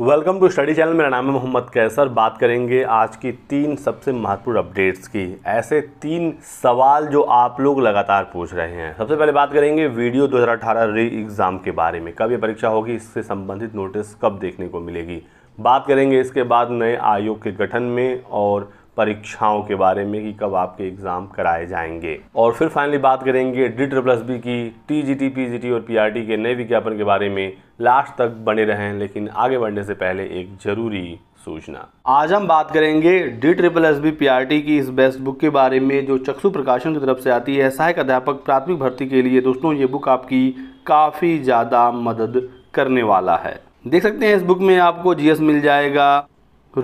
welcome to study channel मेरा नाम है मोहम्मद कैसर बात करेंगे आज की तीन सबसे महत्वपूर्ण अपडेट्स की ऐसे तीन सवाल जो आप लोग लगातार पूछ रहे हैं सबसे पहले बात करेंगे वीडियो 2018 री एग्ज़ाम के बारे में कब ये परीक्षा होगी इससे संबंधित नोटिस कब देखने को मिलेगी बात करेंगे इसके बाद नए आयोग के गठन में और परीक्षाओं के बारे में कि कब आपके एग्ज़ाम कराए जाएंगे और फिर फाइनली बात करेंगे डी एस बी की T G T P G T और पी आर टी के नए विज्ञापन के बारे में लास्ट तक बने रहें लेकिन आगे बढ़ने से पहले एक ज़रूरी सूचना आज हम बात करेंगे D triple S B P R T की इस बेस्ट बुक के बारे में जो चक्षु प्रकाशन की तरफ से आती है सहायक अध्यापक प्राथमिक भर्ती के लिए दोस्तों ये बुक आपकी काफ़ी ज़्यादा मदद करने वाला है देख सकते हैं इस बुक में आपको जीएस मिल जाएगा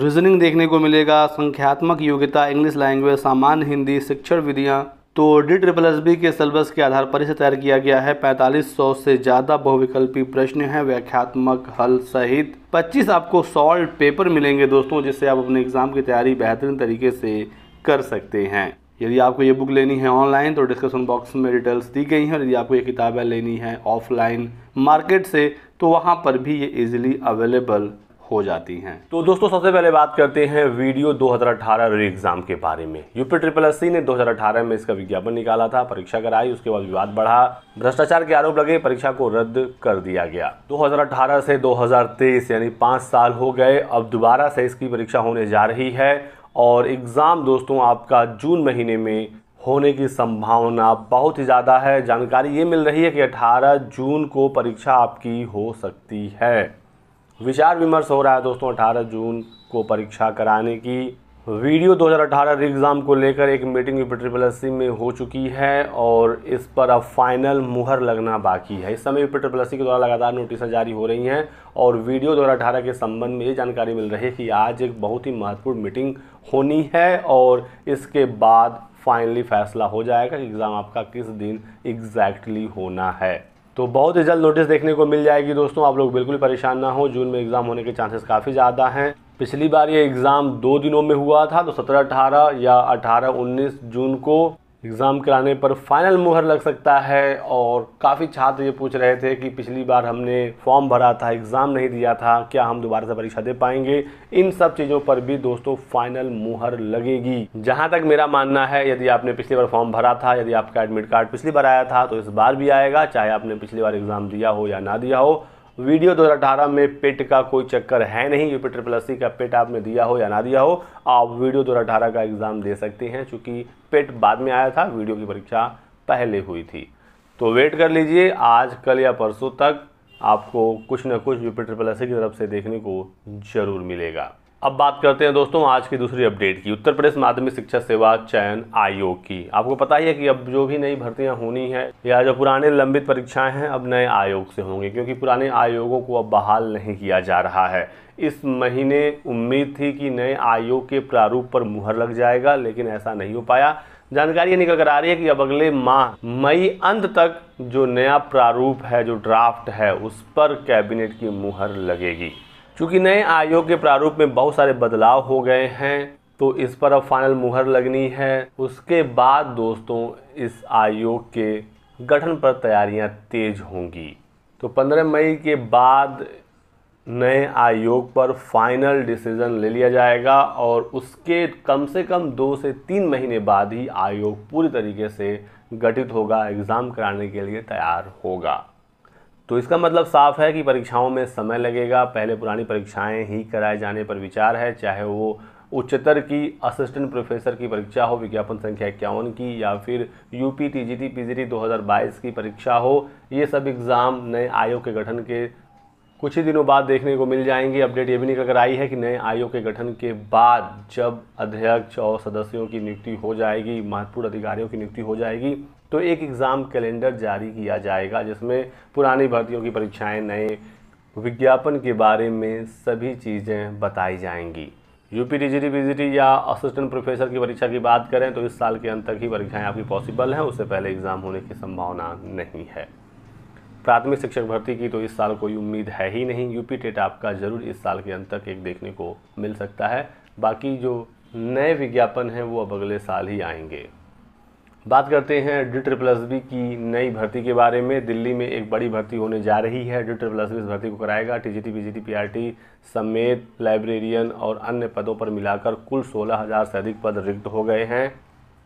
रीजनिंग देखने को मिलेगा संख्यात्मक योग्यता इंग्लिश लैंग्वेज सामान्य हिंदी शिक्षण विधियाँ तो डी ट्रिपल एस बी के सिलेबस के आधार पर इसे तैयार किया गया है 4500 से ज़्यादा बहुविकल्पी प्रश्न हैं व्याख्यात्मक हल सहित 25 आपको सॉल्व पेपर मिलेंगे दोस्तों जिससे आप अपने एग्ज़ाम की तैयारी बेहतरीन तरीके से कर सकते हैं यदि आपको ये बुक लेनी है ऑनलाइन तो डिस्क्रिप्शन बॉक्स में डिटेल्स दी गई हैं और यदि आपको ये किताबें लेनी है ऑफलाइन मार्केट से तो वहाँ पर भी ये इजिली अवेलेबल हो जाती हैं तो दोस्तों सबसे पहले बात करते हैं वीडियो 2018 री एग्जाम के बारे में यूपी ट्रिपल एस ने 2018 में इसका विज्ञापन निकाला था परीक्षा कराई उसके बाद विवाद बढ़ा भ्रष्टाचार के आरोप लगे परीक्षा को रद्द कर दिया गया 2018 से 2023 यानी पांच साल हो गए अब दोबारा से इसकी परीक्षा होने जा रही है और एग्ज़ाम दोस्तों आपका जून महीने में होने की संभावना बहुत ही ज़्यादा है जानकारी ये मिल रही है कि 18 जून को परीक्षा आपकी हो सकती है विचार विमर्श हो रहा है दोस्तों 18 जून को परीक्षा कराने की वीडियो 2018 हज़ार एग्ज़ाम को लेकर एक मीटिंग यू ट्रिपल एस में हो चुकी है और इस पर अब फाइनल मुहर लगना बाकी है इस समय यू ट्रिपल एस के द्वारा लगातार नोटिसें जारी हो रही हैं और वीडियो 2018 के संबंध में ये जानकारी मिल रही है कि आज एक बहुत ही महत्वपूर्ण मीटिंग होनी है और इसके बाद फाइनली फैसला हो जाएगा कि एग्ज़ाम आपका किस दिन एग्जैक्टली होना है तो बहुत ही जल्द नोटिस देखने को मिल जाएगी दोस्तों आप लोग बिल्कुल परेशान ना हो जून में एग्ज़ाम होने के चांसेस काफ़ी ज़्यादा हैं पिछली बार ये एग्ज़ाम दो दिनों में हुआ था तो सत्रह अठारह या अठारह उन्नीस जून को एग्ज़ाम कराने पर फाइनल मुहर लग सकता है और काफ़ी छात्र ये पूछ रहे थे कि पिछली बार हमने फॉर्म भरा था एग्ज़ाम नहीं दिया था क्या हम दोबारा से परीक्षा दे पाएंगे इन सब चीज़ों पर भी दोस्तों फाइनल मुहर लगेगी जहाँ तक मेरा मानना है यदि आपने पिछली बार फॉर्म भरा था यदि आपका एडमिट कार्ड पिछली बार आया था तो इस बार भी आएगा चाहे आपने पिछली बार एग्ज़ाम दिया हो या ना दिया हो वीडियो 2018 में पेट का कोई चक्कर है नहीं यूपी प्लस सी का पेट आपने दिया हो या ना दिया हो आप वीडियो 2018 का एग्ज़ाम दे सकते हैं चूंकि पेट बाद में आया था वीडियो की परीक्षा पहले हुई थी तो वेट कर लीजिए आज कल या परसों तक आपको कुछ ना कुछ यूपीटर प्लस की तरफ से देखने को ज़रूर मिलेगा अब बात करते हैं दोस्तों आज की दूसरी अपडेट की उत्तर प्रदेश माध्यमिक शिक्षा सेवा चयन आयोग की आपको पता ही है कि अब जो भी नई भर्तियां होनी है या जो पुराने लंबित परीक्षाएं हैं अब नए आयोग से होंगी क्योंकि पुराने आयोगों को अब बहाल नहीं किया जा रहा है इस महीने उम्मीद थी कि नए आयोग के प्रारूप पर मुहर लग जाएगा लेकिन ऐसा नहीं हो पाया जानकारी ये निकल कर आ रही है कि अब अगले माह मई अंत तक जो नया प्रारूप है जो ड्राफ्ट है उस पर कैबिनेट की मुहर लगेगी चूँकि नए आयोग के प्रारूप में बहुत सारे बदलाव हो गए हैं तो इस पर अब फाइनल मुहर लगनी है उसके बाद दोस्तों इस आयोग के गठन पर तैयारियां तेज होंगी तो 15 मई के बाद नए आयोग पर फाइनल डिसीज़न ले लिया जाएगा और उसके कम से कम दो से तीन महीने बाद ही आयोग पूरी तरीके से गठित होगा एग्ज़ाम कराने के लिए तैयार होगा तो इसका मतलब साफ है कि परीक्षाओं में समय लगेगा पहले पुरानी परीक्षाएं ही कराए जाने पर विचार है चाहे वो उच्चतर की असिस्टेंट प्रोफेसर की परीक्षा हो विज्ञापन संख्या इक्यावन की या फिर U P T G T P G T दो की परीक्षा हो ये सब एग्ज़ाम नए आयोग के गठन के कुछ ही दिनों बाद देखने को मिल जाएंगी अपडेट ये भी निकल कर आई है कि नए आयोग के गठन के बाद जब अध्यक्ष और सदस्यों की नियुक्ति हो जाएगी महत्वपूर्ण अधिकारियों की नियुक्ति हो जाएगी तो एक एग्ज़ाम कैलेंडर जारी किया जाएगा जिसमें पुरानी भर्तियों की परीक्षाएं नए विज्ञापन के बारे में सभी चीज़ें बताई जाएंगी यूपी टीजीटी पीजीटी या असिस्टेंट प्रोफेसर की परीक्षा की बात करें तो इस साल के अंत तक ही परीक्षाएं आपकी पॉसिबल हैं उससे पहले एग्ज़ाम होने की संभावना नहीं है प्राथमिक शिक्षक भर्ती की तो इस साल कोई उम्मीद है ही नहीं यूपी टेट आपका ज़रूर इस साल के अंत तक एक देखने को मिल सकता है बाकी जो नए विज्ञापन हैं वो अब अगले साल ही आएंगे बात करते हैं डी ट्रिपल एस बी की नई भर्ती के बारे में दिल्ली में एक बड़ी भर्ती होने जा रही है डी ट्रिपल एस बी इस भर्ती को कराएगा T G T P G T P R T समेत लाइब्रेरियन और अन्य पदों पर मिलाकर कुल सोलह हज़ार से अधिक पद रिक्त हो गए हैं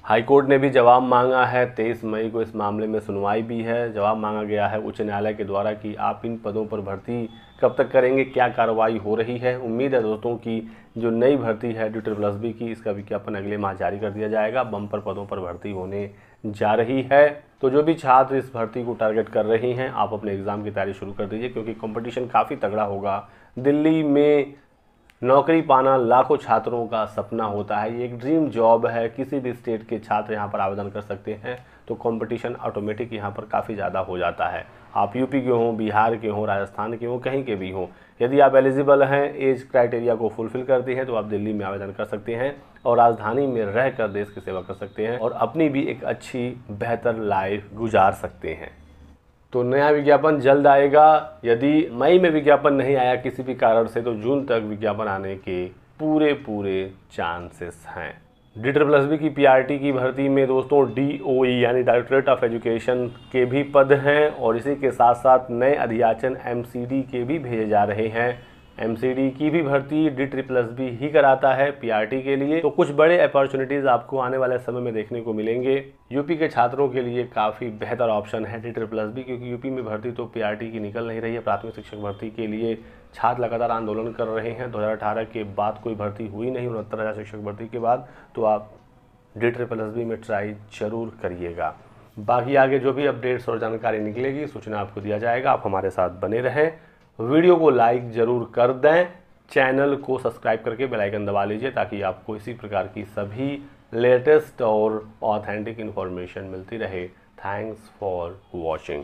हाईकोर्ट ने भी जवाब मांगा है तेईस मई को इस मामले में सुनवाई भी है जवाब मांगा गया है उच्च न्यायालय के द्वारा कि आप इन पदों पर भर्ती कब तक करेंगे क्या कार्रवाई हो रही है उम्मीद है दोस्तों की जो नई भर्ती है ड्यूटर प्लस बी की इसका विज्ञापन अगले माह जारी कर दिया जाएगा बम्पर पदों पर भर्ती होने जा रही है तो जो भी छात्र इस भर्ती को टारगेट कर रहे हैं आप अपने एग्ज़ाम की तैयारी शुरू कर दीजिए क्योंकि कॉम्पिटिशन काफ़ी तगड़ा होगा दिल्ली में नौकरी पाना लाखों छात्रों का सपना होता है ये एक ड्रीम जॉब है किसी भी स्टेट के छात्र यहाँ पर आवेदन कर सकते हैं तो कंपटीशन ऑटोमेटिक यहाँ पर काफ़ी ज़्यादा हो जाता है आप यूपी के हों बिहार के हों राजस्थान के हों कहीं के भी हों यदि आप एलिजिबल हैं एज क्राइटेरिया को फुलफिल करते हैं तो आप दिल्ली में आवेदन कर सकते हैं और राजधानी में रहकर देश की सेवा कर सकते हैं और अपनी भी एक अच्छी बेहतर लाइफ गुजार सकते हैं तो नया विज्ञापन जल्द आएगा यदि मई में विज्ञापन नहीं आया किसी भी कारण से तो जून तक विज्ञापन आने के पूरे पूरे चांसेस हैं डी ट्रिपल बी की पीआरटी की भर्ती में दोस्तों डीओई e, यानी डायरेक्टरेट ऑफ एजुकेशन के भी पद हैं और इसी के साथ साथ नए सी एमसीडी के भी भेजे जा रहे हैं एमसीडी की भी भर्ती डी ट्री प्लस बी ही कराता है पीआरटी के लिए तो कुछ बड़े अपॉर्चुनिटीज़ आपको आने वाले समय में देखने को मिलेंगे यूपी के छात्रों के लिए काफ़ी बेहतर ऑप्शन है डी ट्री प्लस बी क्योंकि यूपी में भर्ती तो पीआरटी की निकल नहीं रही है प्राथमिक शिक्षक भर्ती के लिए छात्र लगातार आंदोलन कर रहे हैं दो के बाद कोई भर्ती हुई नहीं उनहत्तर हज़ार शिक्षक भर्ती के बाद तो आप डी ट्री प्लस बी में ट्राई जरूर करिएगा बाकी आगे जो भी अपडेट्स और जानकारी निकलेगी सूचना आपको दिया जाएगा आप हमारे साथ बने रहें वीडियो को लाइक ज़रूर कर दें चैनल को सब्सक्राइब करके बेल आइकन दबा लीजिए ताकि आपको इसी प्रकार की सभी लेटेस्ट और ऑथेंटिक इन्फॉर्मेशन मिलती रहे थैंक्स फॉर वॉचिंग